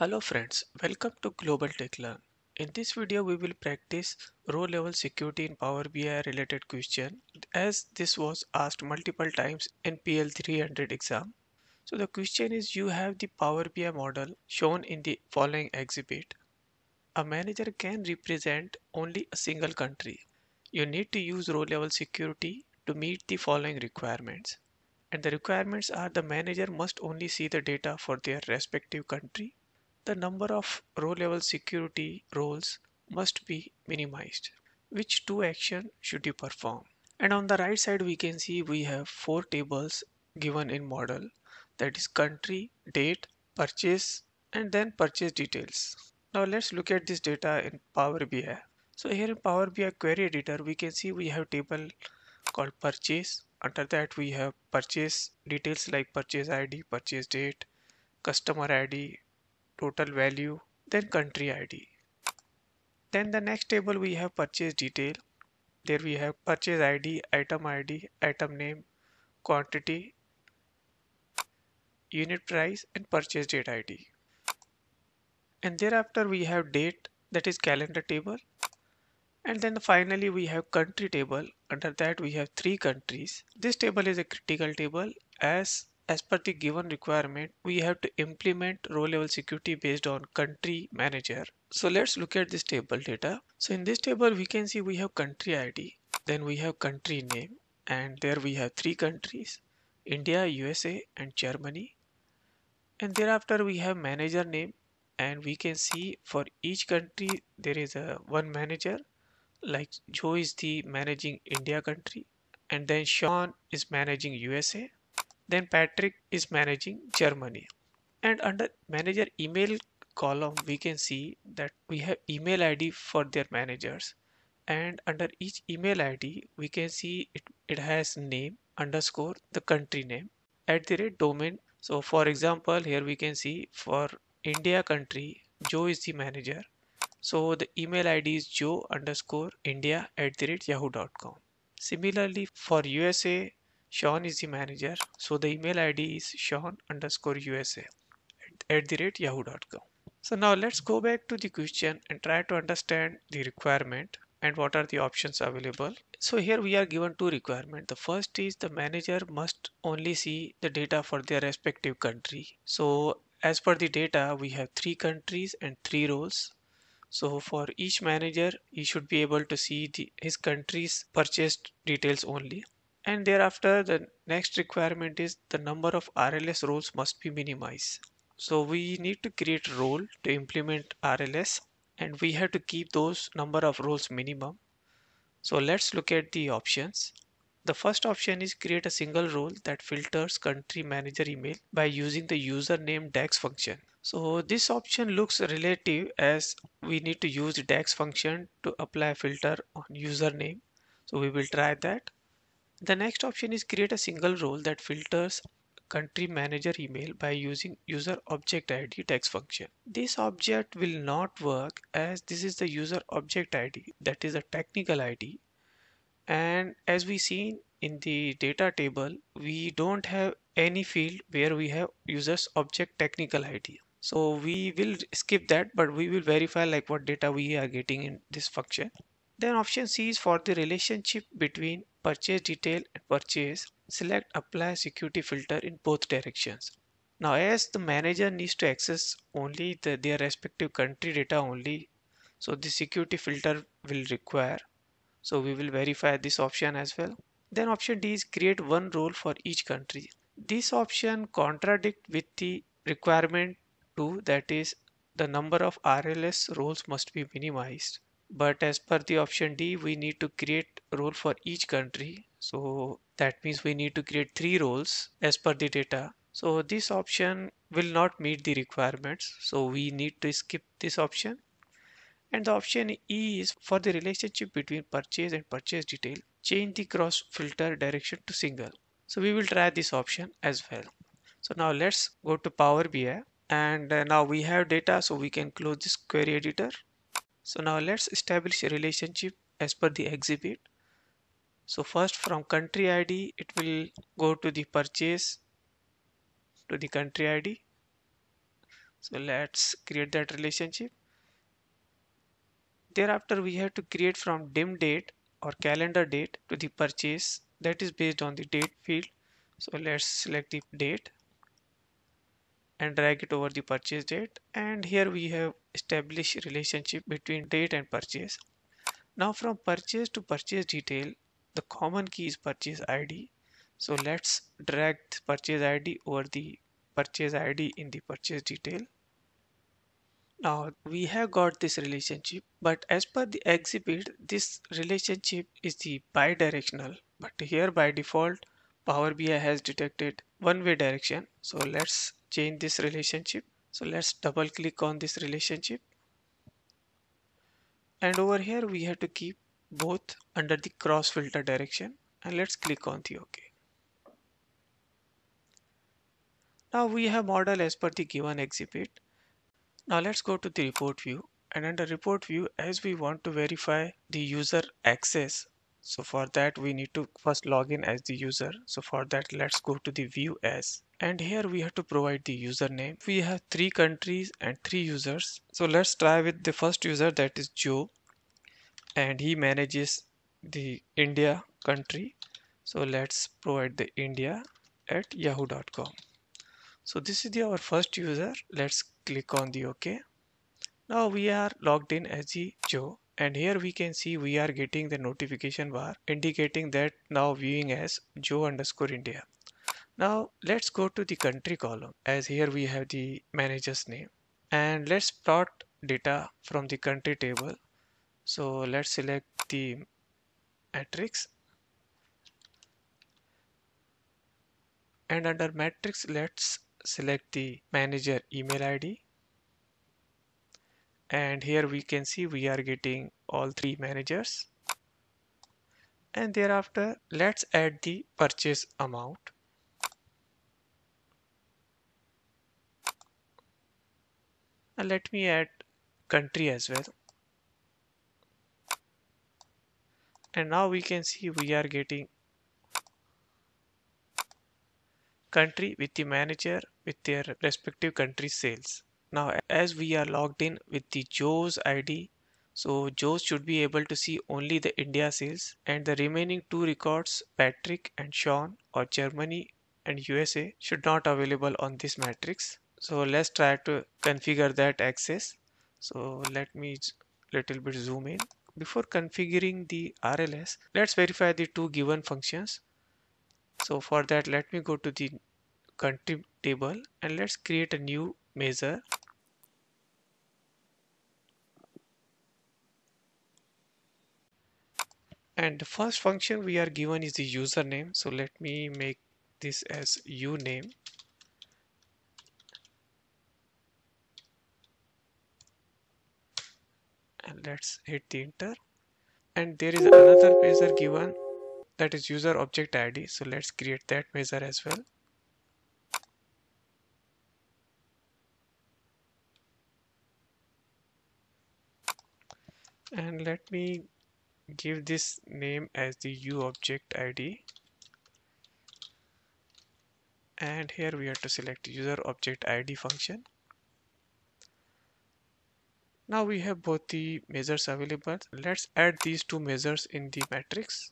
Hello friends, welcome to Global Tech Learn. In this video we will practice row level security in Power BI related question as this was asked multiple times in PL300 exam. So the question is you have the Power BI model shown in the following exhibit. A manager can represent only a single country. You need to use row level security to meet the following requirements. And the requirements are the manager must only see the data for their respective country the number of row-level security roles must be minimized. Which two actions should you perform? And on the right side, we can see we have four tables given in model that is country, date, purchase, and then purchase details. Now let's look at this data in Power BI. So here in Power BI query editor, we can see we have table called purchase. Under that we have purchase details like purchase ID, purchase date, customer ID, total value, then country ID. Then the next table we have purchase detail. There we have purchase ID, item ID, item name, quantity, unit price and purchase date ID. And thereafter we have date that is calendar table. And then finally we have country table. Under that we have three countries. This table is a critical table as as per the given requirement, we have to implement row level security based on country manager. So let's look at this table data. So in this table, we can see we have country ID, then we have country name, and there we have three countries, India, USA, and Germany. And thereafter we have manager name, and we can see for each country, there is a one manager, like Joe is the managing India country, and then Sean is managing USA then Patrick is managing Germany. And under manager email column, we can see that we have email ID for their managers. And under each email ID, we can see it, it has name underscore the country name at the rate domain. So for example, here we can see for India country, Joe is the manager. So the email ID is joe underscore India at the rate yahoo.com. Similarly, for USA, Sean is the manager, so the email ID is Sean underscore USA at, the rate yahoo.com. So now let's go back to the question and try to understand the requirement and what are the options available. So here we are given two requirements. The first is the manager must only see the data for their respective country. So as per the data, we have three countries and three roles. So for each manager, he should be able to see the, his country's purchased details only and thereafter the next requirement is the number of RLS roles must be minimized. So we need to create role to implement RLS and we have to keep those number of roles minimum. So let's look at the options. The first option is create a single role that filters country manager email by using the username DAX function. So this option looks relative as we need to use DAX function to apply filter on username. So we will try that. The next option is create a single role that filters country manager email by using user object id text function. This object will not work as this is the user object id that is a technical id and as we seen in the data table we don't have any field where we have users object technical id. So we will skip that but we will verify like what data we are getting in this function. Then option C is for the relationship between Purchase Detail and Purchase, select Apply Security Filter in both directions. Now as the manager needs to access only the, their respective country data only, so the security filter will require. So we will verify this option as well. Then option D is create one role for each country. This option contradict with the requirement 2 that is the number of RLS roles must be minimized but as per the option D we need to create role for each country so that means we need to create three roles as per the data so this option will not meet the requirements so we need to skip this option and the option E is for the relationship between purchase and purchase detail change the cross filter direction to single so we will try this option as well so now let's go to Power BI and uh, now we have data so we can close this query editor so now let's establish a relationship as per the exhibit. So first from country ID, it will go to the purchase to the country ID. So let's create that relationship. Thereafter, we have to create from dim date or calendar date to the purchase that is based on the date field. So let's select the date and drag it over the purchase date. And here we have establish relationship between date and purchase. Now from purchase to purchase detail, the common key is purchase ID. So let's drag purchase ID over the purchase ID in the purchase detail. Now we have got this relationship, but as per the exhibit, this relationship is the bi-directional. But here by default, Power BI has detected one-way direction. So let's change this relationship so let's double click on this relationship and over here we have to keep both under the cross filter direction and let's click on the OK. Now we have model as per the given exhibit. Now let's go to the report view and under report view as we want to verify the user access. So for that we need to first log in as the user. So for that let's go to the view as and here we have to provide the username we have three countries and three users so let's try with the first user that is Joe and he manages the India country so let's provide the India at yahoo.com so this is the our first user let's click on the OK now we are logged in as the Joe and here we can see we are getting the notification bar indicating that now viewing as Joe underscore India now let's go to the country column as here we have the manager's name and let's plot data from the country table. So let's select the matrix and under matrix let's select the manager email ID and here we can see we are getting all three managers and thereafter let's add the purchase amount and let me add country as well and now we can see we are getting country with the manager with their respective country sales now as we are logged in with the Joe's ID so Joe's should be able to see only the India sales and the remaining two records Patrick and Sean or Germany and USA should not available on this matrix so let's try to configure that access. so let me little bit zoom in before configuring the RLS let's verify the two given functions so for that let me go to the country table and let's create a new measure and the first function we are given is the username so let me make this as uname let's hit the enter and there is another measure given that is user object id so let's create that measure as well and let me give this name as the u object id and here we have to select user object id function now we have both the measures available. Let's add these two measures in the matrix.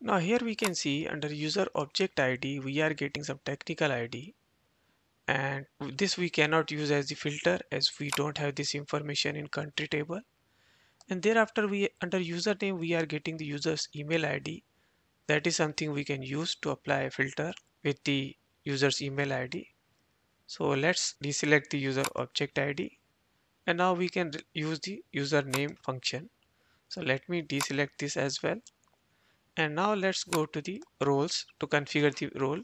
Now here we can see under user object ID, we are getting some technical ID and this we cannot use as the filter as we don't have this information in country table and thereafter we under username we are getting the user's email id that is something we can use to apply a filter with the user's email id so let's deselect the user object id and now we can use the user name function so let me deselect this as well and now let's go to the roles to configure the role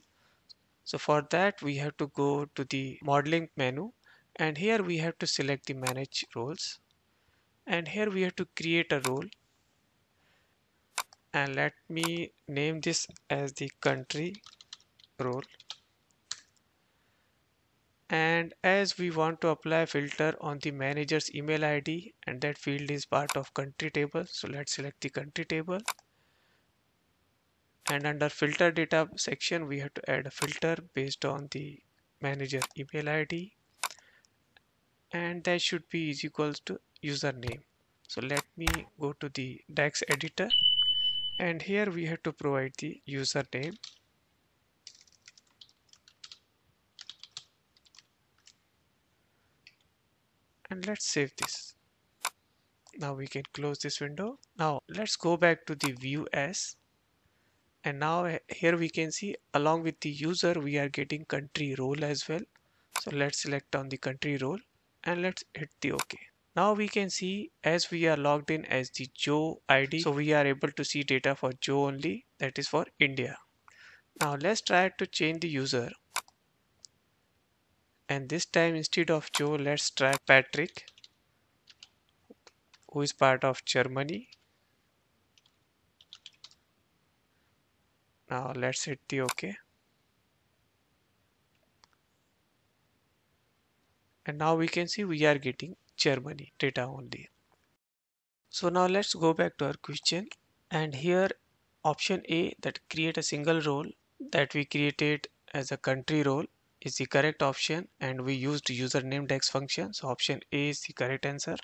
so for that we have to go to the modeling menu and here we have to select the manage roles and here we have to create a role and let me name this as the country role and as we want to apply filter on the manager's email id and that field is part of country table so let's select the country table and under filter data section we have to add a filter based on the manager email id and that should be is equals to username so let me go to the DAX editor and here we have to provide the username and let's save this now we can close this window now let's go back to the view as and now here we can see along with the user we are getting country role as well so let's select on the country role and let's hit the ok now we can see as we are logged in as the joe id so we are able to see data for joe only that is for india now let's try to change the user and this time instead of Joe let's try Patrick who is part of Germany now let's hit the OK and now we can see we are getting Germany data only so now let's go back to our question and here option A that create a single role that we created as a country role is the correct option and we used username text function so option A is the correct answer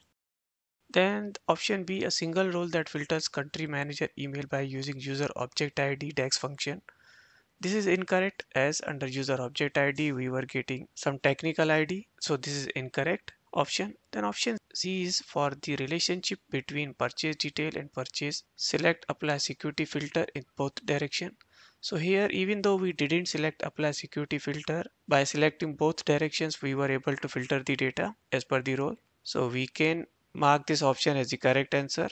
then option B a single role that filters country manager email by using user object ID text function this is incorrect as under user object ID we were getting some technical ID so this is incorrect option then option C is for the relationship between purchase detail and purchase select apply security filter in both direction so here even though we didn't select apply security filter by selecting both directions we were able to filter the data as per the role. So we can mark this option as the correct answer.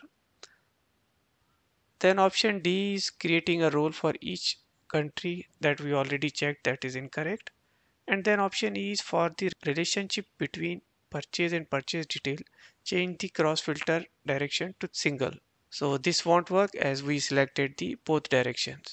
Then option D is creating a role for each country that we already checked that is incorrect. And then option E is for the relationship between purchase and purchase detail change the cross filter direction to single. So this won't work as we selected the both directions.